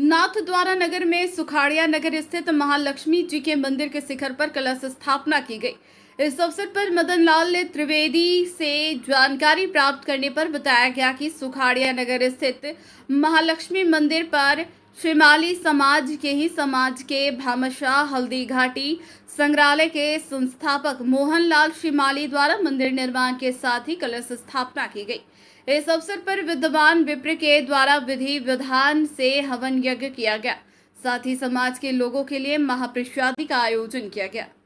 नाथ द्वारा नगर में सुखाड़िया नगर स्थित महालक्ष्मी जी के मंदिर के शिखर पर कलश स्थापना की गई इस अवसर पर मदन लाल त्रिवेदी से जानकारी प्राप्त करने पर बताया गया कि सुखाड़िया नगर स्थित महालक्ष्मी मंदिर पर फिमाली समाज के ही समाज के भामशाह हल्दी घाटी संग्रहालय के संस्थापक मोहनलाल शिमाली द्वारा मंदिर निर्माण के साथ ही कलश स्थापना की गई इस अवसर पर विद्वान विप्र के द्वारा विधि विधान से हवन यज्ञ किया गया साथ ही समाज के लोगों के लिए महाप्रसादी का आयोजन किया गया